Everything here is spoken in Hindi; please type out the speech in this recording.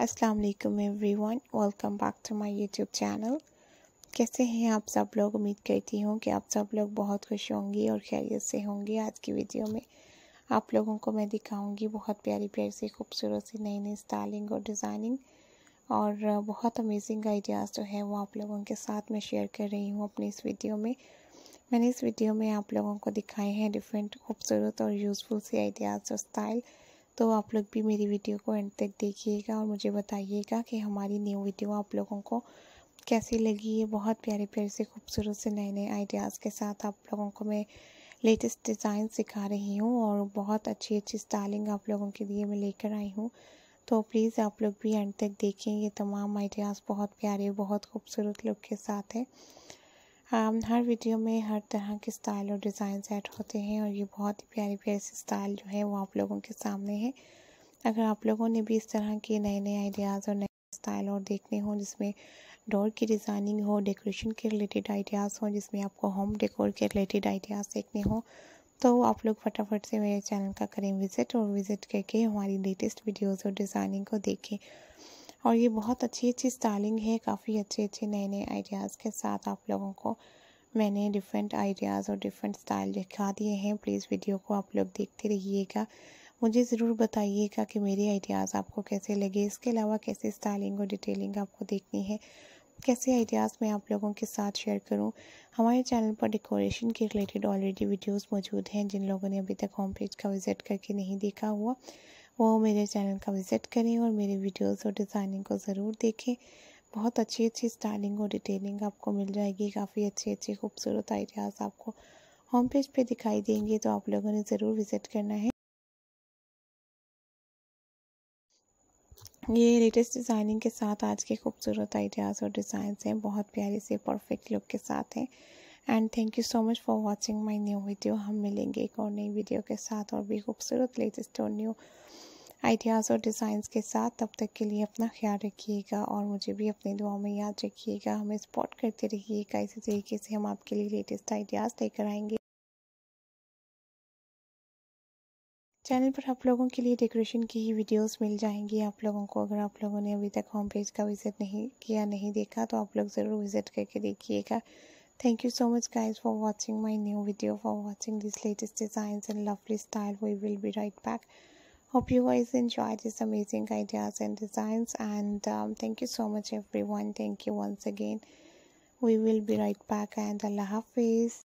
Aslam everyone welcome back to my YouTube channel कैसे हैं आप सब लोग उम्मीद करती हूँ कि आप सब लोग बहुत खुश होंगे और खैरियत से होंगे आज की वीडियो में आप लोगों को मैं दिखाऊंगी बहुत प्यारी प्यारी सी खूबसूरत सी नई नई स्टाइलिंग और डिज़ाइनिंग और बहुत अमेजिंग आइडियाज़ जो है वो आप लोगों के साथ मैं शेयर कर रही हूँ अपनी इस वीडियो में मैंने इस वीडियो में आप लोगों को दिखाए हैं डिफरेंट खूबसूरत और यूज़फुल से आइडियाज़ और स्टाइल तो आप लोग भी मेरी वीडियो को एंड तक देखिएगा और मुझे बताइएगा कि हमारी न्यू वीडियो आप लोगों को कैसी लगी है बहुत प्यारे प्यारे से खूबसूरत से नए नए आइडियाज़ के साथ आप लोगों को मैं लेटेस्ट डिज़ाइन सिखा रही हूँ और बहुत अच्छी अच्छी स्टाइलिंग आप लोगों के लिए मैं लेकर आई हूँ तो प्लीज़ आप लोग भी एंड तक देखें ये तमाम आइडियाज़ बहुत प्यारे बहुत खूबसूरत लुक के साथ हैं Um, हर वीडियो में हर तरह के स्टाइल और डिज़ाइन ऐड होते हैं और ये बहुत ही प्यारे प्यारे से स्टाइल जो है वो आप लोगों के सामने हैं अगर आप लोगों ने भी इस तरह के नए नए आइडियाज़ और नए स्टाइल और देखने हों जिसमें डोर की डिज़ाइनिंग हो डेकोरेशन के रिलेटेड आइडियाज़ हों जिसमें आपको होम डेकोर के रिलेटेड आइडियाज़ देखने हों तो आप लोग फटाफट से मेरे चैनल का करें विज़िट और विज़िट करके हमारी लेटेस्ट वीडियोज़ और डिज़ाइनिंग को देखें और ये बहुत अच्छी अच्छी स्टाइलिंग है काफ़ी अच्छे अच्छे नए नए आइडियाज़ के साथ आप लोगों को मैंने डिफरेंट आइडियाज़ और डिफरेंट स्टाइल दिखा दिए हैं प्लीज़ वीडियो को आप लोग देखते रहिएगा मुझे ज़रूर बताइएगा कि मेरे आइडियाज़ आपको कैसे लगे इसके अलावा कैसे स्टाइलिंग और डिटेलिंग आपको देखनी है कैसे आइडियाज़ मैं आप लोगों के साथ शेयर करूं हमारे चैनल पर डेकोरेशन के रिलेटेड ऑलरेडी वीडियोस मौजूद हैं जिन लोगों ने अभी तक होम पेज का विज़िट करके नहीं देखा हुआ वो मेरे चैनल का विज़िट करें और मेरे वीडियोस और डिज़ाइनिंग को ज़रूर देखें बहुत अच्छी अच्छी स्टाइलिंग और डिटेलिंग आपको मिल जाएगी काफ़ी अच्छे अच्छे खूबसूरत आइडियाज़ आपको होम पेज पे दिखाई देंगे तो आप लोगों ने ज़रूर विज़िट करना है ये लेटेस्ट डिज़ाइनिंग के साथ आज के खूबसूरत आइडियाज़ और डिज़ाइंस हैं बहुत प्यारे से परफेक्ट लुक के साथ हैं and thank you so much for watching my new video हम मिलेंगे एक और नई वीडियो के साथ और भी खूबसूरत लेटेस्ट और न्यू आइडियाज़ और डिज़ाइंस के साथ तब तक के लिए अपना ख्याल रखिएगा और मुझे भी अपनी दुआ में याद रखिएगा हमें सपोर्ट करते रहिएगा इसी तरीके से हम आपके लिए लेटेस्ट आइडियाज़ लेकर आएंगे चैनल पर आप लोगों के लिए डेकोरेशन की ही वीडियोस मिल जाएंगी आप लोगों को अगर आप लोगों ने अभी तक होम पेज का विज़िट नहीं किया नहीं देखा तो आप लोग ज़रूर विज़िट करके देखिएगा thank you so much guys for watching my new video for watching this latest designs and lovely style we will be right back hope you guys enjoy these amazing ideas and designs and um, thank you so much everyone thank you once again we will be right back and allah hafiz